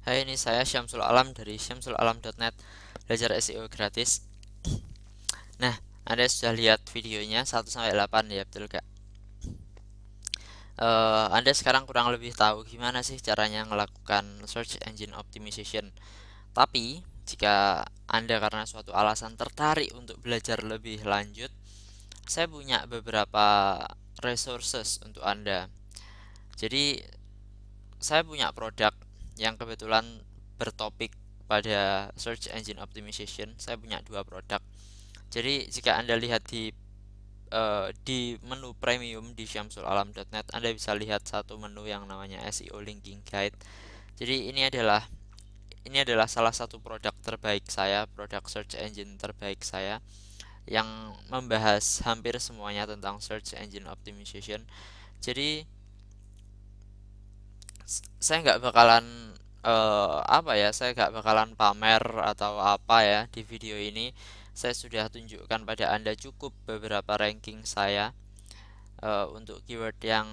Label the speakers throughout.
Speaker 1: Hai, ini saya Syamsul Alam dari syamsulalam.net Belajar SEO gratis Nah, Anda sudah lihat videonya 1-8 ya, betul gak? Uh, eh, anda sekarang kurang lebih tahu gimana sih caranya melakukan search engine optimization Tapi, jika Anda karena suatu alasan tertarik untuk belajar lebih lanjut Saya punya beberapa resources untuk Anda Jadi, saya punya produk yang kebetulan bertopik pada search engine optimization saya punya dua produk jadi jika anda lihat di uh, di menu premium di syamsulalam.net anda bisa lihat satu menu yang namanya SEO linking guide jadi ini adalah ini adalah salah satu produk terbaik saya produk search engine terbaik saya yang membahas hampir semuanya tentang search engine optimization jadi saya nggak bakalan uh, apa ya saya nggak bakalan pamer atau apa ya di video ini saya sudah tunjukkan pada anda cukup beberapa ranking saya uh, untuk keyword yang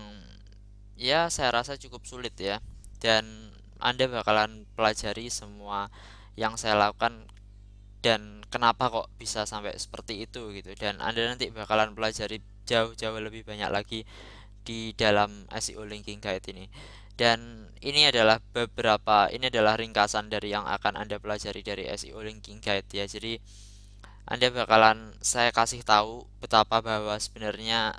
Speaker 1: ya saya rasa cukup sulit ya dan anda bakalan pelajari semua yang saya lakukan dan kenapa kok bisa sampai seperti itu gitu dan anda nanti bakalan pelajari jauh-jauh lebih banyak lagi di dalam SEO linking guide ini dan ini adalah beberapa ini adalah ringkasan dari yang akan Anda pelajari dari SEO Linking Guide ya. Jadi Anda bakalan saya kasih tahu betapa bahwa sebenarnya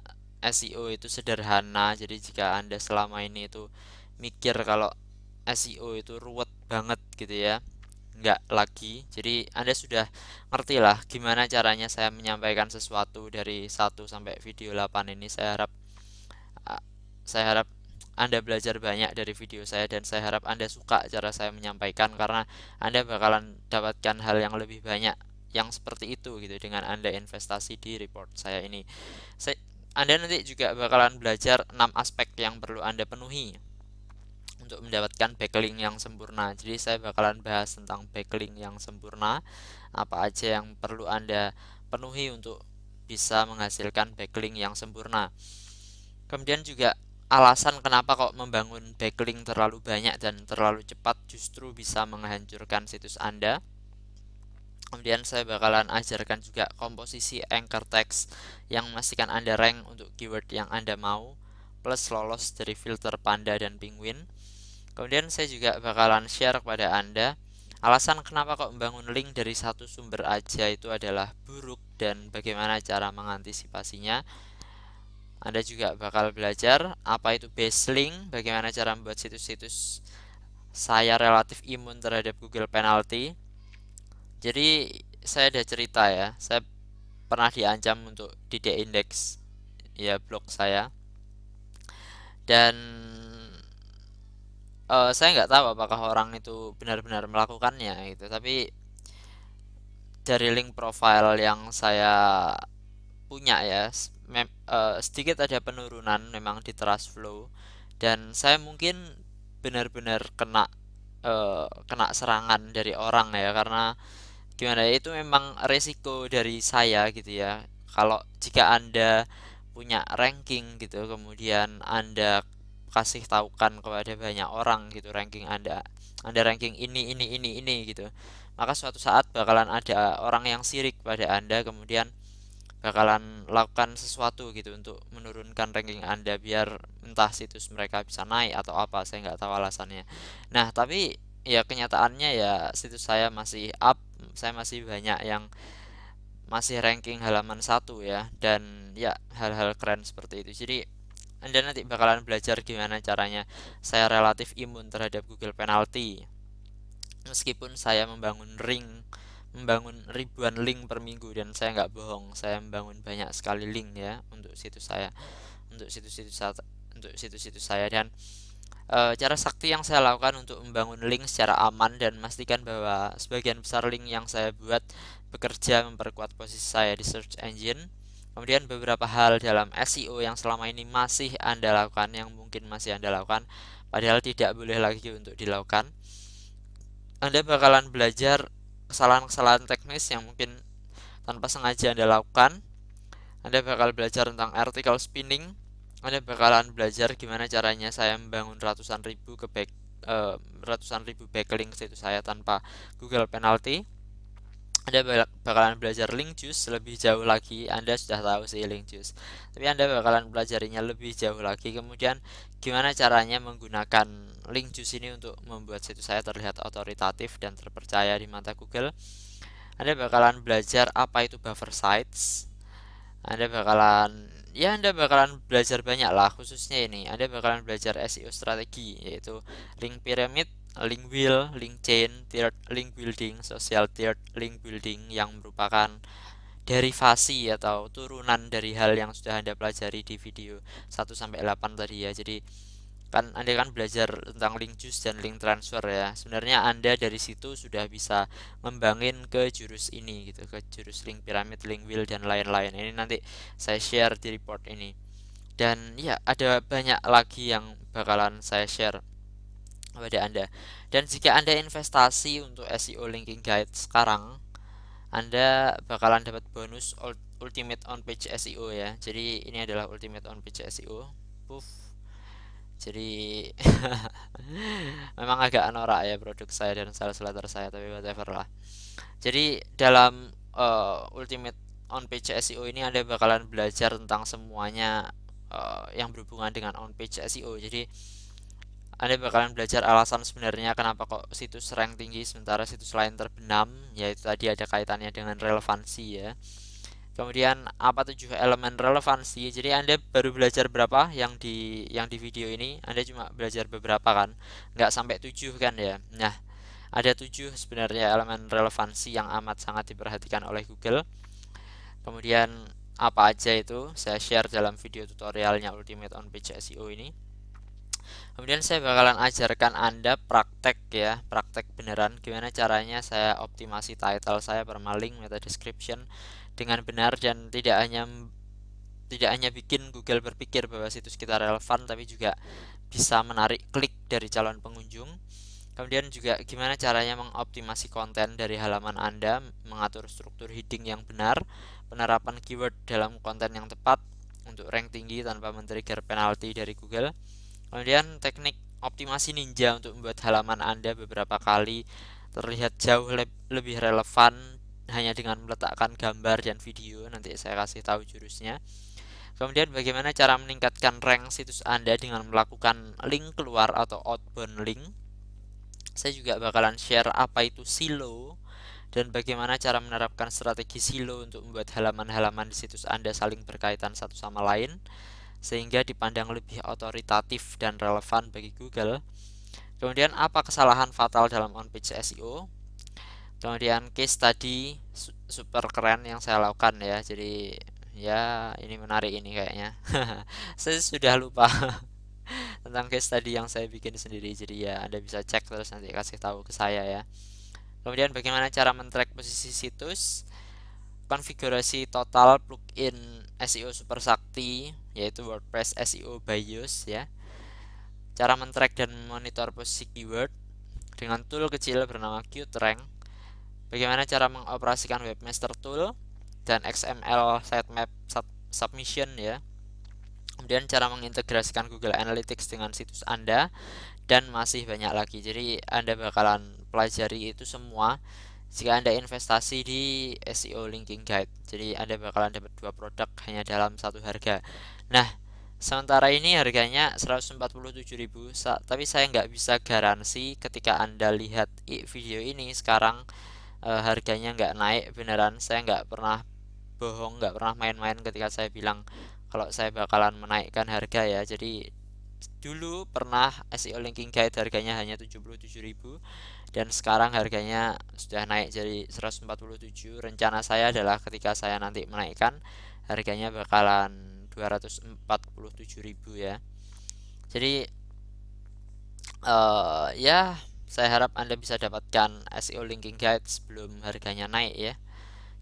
Speaker 1: SEO itu sederhana. Jadi jika Anda selama ini itu mikir kalau SEO itu ruwet banget gitu ya nggak lagi jadi anda sudah ngerti lah gimana caranya saya menyampaikan sesuatu dari satu sampai video 8 ini saya harap ah, saya harap anda belajar banyak dari video saya dan saya harap Anda suka cara saya menyampaikan karena Anda bakalan dapatkan hal yang lebih banyak yang seperti itu gitu dengan Anda investasi di report saya ini. Saya, anda nanti juga bakalan belajar 6 aspek yang perlu Anda penuhi untuk mendapatkan backlink yang sempurna. Jadi saya bakalan bahas tentang backlink yang sempurna, apa aja yang perlu Anda penuhi untuk bisa menghasilkan backlink yang sempurna. Kemudian juga alasan kenapa kok membangun backlink terlalu banyak dan terlalu cepat justru bisa menghancurkan situs Anda. Kemudian saya bakalan ajarkan juga komposisi anchor text yang memastikan Anda rank untuk keyword yang Anda mau plus lolos dari filter panda dan penguin. Kemudian saya juga bakalan share kepada Anda alasan kenapa kok membangun link dari satu sumber aja itu adalah buruk dan bagaimana cara mengantisipasinya. Anda juga bakal belajar apa itu baselink, bagaimana cara membuat situs-situs saya relatif imun terhadap Google Penalty. Jadi saya ada cerita ya, saya pernah diancam untuk di index ya blog saya. Dan uh, saya nggak tahu apakah orang itu benar-benar melakukannya gitu, tapi dari link profile yang saya punya ya mem, uh, sedikit ada penurunan memang di trust flow dan saya mungkin benar-benar kena uh, kena serangan dari orang ya karena gimana ya itu memang resiko dari saya gitu ya kalau jika anda punya ranking gitu kemudian anda kasih tahukan kepada banyak orang gitu ranking anda anda ranking ini ini ini ini gitu maka suatu saat bakalan ada orang yang sirik pada anda kemudian bakalan lakukan sesuatu gitu untuk menurunkan ranking Anda biar entah situs mereka bisa naik atau apa saya nggak tahu alasannya nah tapi ya kenyataannya ya situs saya masih up saya masih banyak yang masih ranking halaman satu ya dan ya hal-hal keren seperti itu jadi anda nanti bakalan belajar gimana caranya saya relatif imun terhadap Google Penalty meskipun saya membangun ring membangun ribuan link per minggu dan saya nggak bohong saya membangun banyak sekali link ya untuk situs saya untuk situs-situs saya untuk situs-situs saya dan e, cara sakti yang saya lakukan untuk membangun link secara aman dan memastikan bahwa sebagian besar link yang saya buat bekerja memperkuat posisi saya di search engine kemudian beberapa hal dalam SEO yang selama ini masih anda lakukan yang mungkin masih anda lakukan padahal tidak boleh lagi untuk dilakukan anda bakalan belajar kesalahan-kesalahan teknis yang mungkin tanpa sengaja Anda lakukan. Anda bakal belajar tentang artikel spinning. Anda bakalan belajar gimana caranya saya membangun ratusan ribu ke back, eh, ratusan ribu backlink situs saya tanpa Google Penalty. Anda bakalan belajar link juice lebih jauh lagi. Anda sudah tahu sih link juice. Tapi Anda bakalan belajarinya lebih jauh lagi. Kemudian gimana caranya menggunakan link juice ini untuk membuat situs saya terlihat otoritatif dan terpercaya di mata Google. Anda bakalan belajar apa itu buffer sites. Anda bakalan ya Anda bakalan belajar banyak lah khususnya ini. Anda bakalan belajar SEO strategi yaitu link pyramid, link wheel, link chain, tiered link building, social tiered link building yang merupakan derivasi atau turunan dari hal yang sudah Anda pelajari di video 1 sampai 8 tadi ya. Jadi kan Anda kan belajar tentang link juice dan link transfer ya. Sebenarnya Anda dari situ sudah bisa membangun ke jurus ini gitu, ke jurus link piramid, link wheel dan lain-lain. Ini nanti saya share di report ini. Dan ya ada banyak lagi yang bakalan saya share kepada Anda. Dan jika Anda investasi untuk SEO Linking Guide sekarang, Anda bakalan dapat bonus Ultimate On Page SEO ya. Jadi ini adalah Ultimate On Page SEO. Puff. Jadi memang agak norak ya produk saya dan sales letter saya tapi whatever lah. Jadi dalam uh, Ultimate On Page SEO ini Anda bakalan belajar tentang semuanya uh, yang berhubungan dengan on page SEO. Jadi anda bakalan belajar alasan sebenarnya kenapa kok situs rank tinggi sementara situs lain terbenam, yaitu tadi ada kaitannya dengan relevansi ya. Kemudian apa tujuh elemen relevansi? Jadi Anda baru belajar berapa yang di yang di video ini? Anda cuma belajar beberapa kan? Nggak sampai tujuh kan ya. Nah, ada tujuh sebenarnya elemen relevansi yang amat sangat diperhatikan oleh Google. Kemudian apa aja itu? Saya share dalam video tutorialnya Ultimate on Page SEO ini. Kemudian saya bakalan ajarkan Anda praktek ya, praktek beneran gimana caranya saya optimasi title saya permaling meta description dengan benar dan tidak hanya tidak hanya bikin Google berpikir bahwa situs kita relevan tapi juga bisa menarik klik dari calon pengunjung. Kemudian juga gimana caranya mengoptimasi konten dari halaman Anda, mengatur struktur heading yang benar, penerapan keyword dalam konten yang tepat untuk rank tinggi tanpa menteri trigger penalti dari Google Kemudian teknik optimasi ninja untuk membuat halaman Anda beberapa kali terlihat jauh le lebih relevan hanya dengan meletakkan gambar dan video. Nanti saya kasih tahu jurusnya. Kemudian bagaimana cara meningkatkan rank situs Anda dengan melakukan link keluar atau outbound link. Saya juga bakalan share apa itu silo dan bagaimana cara menerapkan strategi silo untuk membuat halaman-halaman di situs Anda saling berkaitan satu sama lain sehingga dipandang lebih otoritatif dan relevan bagi Google. Kemudian apa kesalahan fatal dalam on page SEO? Kemudian case tadi super keren yang saya lakukan ya. Jadi ya ini menarik ini kayaknya. saya sudah lupa tentang case tadi yang saya bikin sendiri. Jadi ya Anda bisa cek terus nanti kasih tahu ke saya ya. Kemudian bagaimana cara men-track posisi situs? Konfigurasi total plugin SEO Super Sakti yaitu WordPress SEO by Yoast ya. Cara men-track dan monitor posisi keyword dengan tool kecil bernama Qtrank. Bagaimana cara mengoperasikan webmaster tool dan XML sitemap submission ya. Kemudian cara mengintegrasikan Google Analytics dengan situs Anda dan masih banyak lagi. Jadi Anda bakalan pelajari itu semua jika Anda investasi di SEO Linking Guide. Jadi Anda bakalan dapat dua produk hanya dalam satu harga. Nah, sementara ini harganya 147.000, tapi saya nggak bisa garansi ketika Anda lihat video ini sekarang e, harganya nggak naik beneran. Saya nggak pernah bohong, nggak pernah main-main ketika saya bilang kalau saya bakalan menaikkan harga ya. Jadi dulu pernah SEO linking guide harganya hanya 77.000 dan sekarang harganya sudah naik jadi 147 rencana saya adalah ketika saya nanti menaikkan harganya bakalan 247.000 ya jadi uh, ya saya harap Anda bisa dapatkan SEO linking guide sebelum harganya naik ya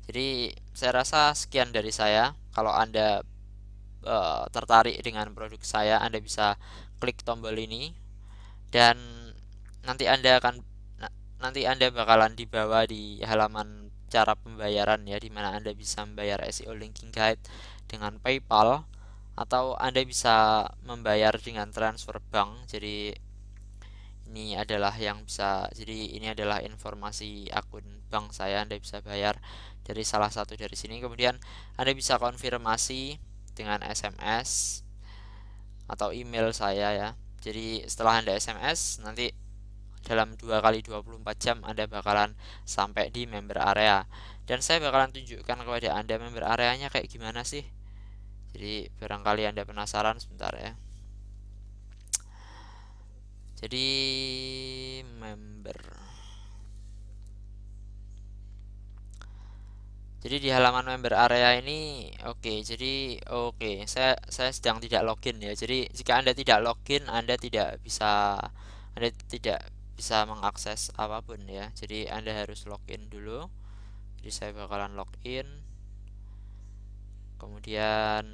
Speaker 1: jadi saya rasa sekian dari saya kalau Anda uh, tertarik dengan produk saya Anda bisa klik tombol ini dan nanti Anda akan nanti Anda bakalan dibawa di halaman cara pembayaran ya di mana Anda bisa membayar SEO linking guide dengan PayPal atau Anda bisa membayar dengan transfer bank. Jadi ini adalah yang bisa jadi ini adalah informasi akun bank saya Anda bisa bayar dari salah satu dari sini kemudian Anda bisa konfirmasi dengan SMS atau email saya ya. Jadi setelah Anda SMS nanti dalam 2 kali 24 jam Anda bakalan sampai di member area. Dan saya bakalan tunjukkan kepada Anda member areanya kayak gimana sih. Jadi barangkali Anda penasaran sebentar ya. Jadi member jadi di halaman member area ini oke okay, jadi oke okay, saya saya sedang tidak login ya jadi jika anda tidak login anda tidak bisa anda tidak bisa mengakses apapun ya jadi anda harus login dulu jadi saya bakalan login kemudian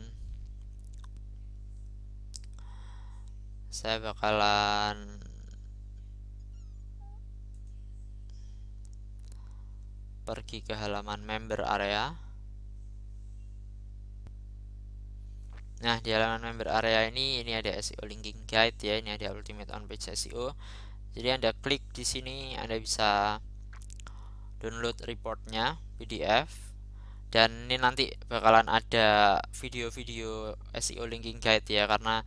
Speaker 1: saya bakalan pergi ke halaman member area nah di halaman member area ini ini ada SEO linking guide ya ini ada ultimate on page SEO jadi anda klik di sini anda bisa download reportnya PDF dan ini nanti bakalan ada video-video SEO linking guide ya karena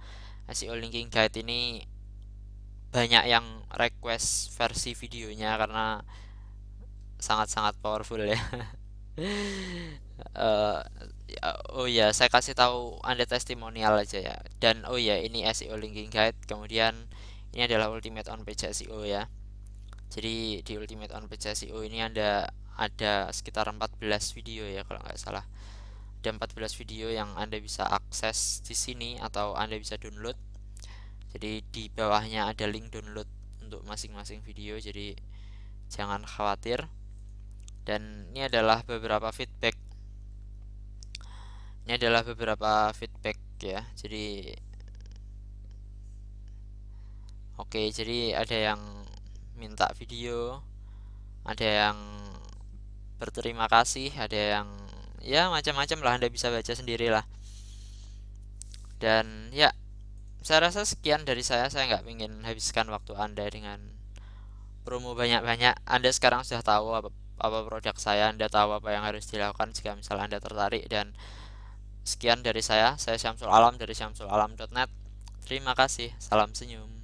Speaker 1: SEO linking guide ini banyak yang request versi videonya karena sangat-sangat powerful ya. uh, oh ya, saya kasih tahu Anda testimonial aja ya. Dan oh ya, ini SEO linking guide. Kemudian ini adalah ultimate on page SEO ya. Jadi di ultimate on page SEO ini Anda ada sekitar 14 video ya kalau nggak salah. Ada 14 video yang Anda bisa akses di sini atau Anda bisa download. Jadi di bawahnya ada link download untuk masing-masing video. Jadi jangan khawatir dan ini adalah beberapa feedback ini adalah beberapa feedback ya jadi oke jadi ada yang minta video ada yang berterima kasih ada yang ya macam-macam lah anda bisa baca sendirilah dan ya saya rasa sekian dari saya saya nggak ingin habiskan waktu anda dengan promo banyak-banyak anda sekarang sudah tahu apa apa produk saya Anda tahu apa yang harus dilakukan jika misalnya Anda tertarik dan sekian dari saya saya Syamsul Alam dari syamsulalam.net terima kasih salam senyum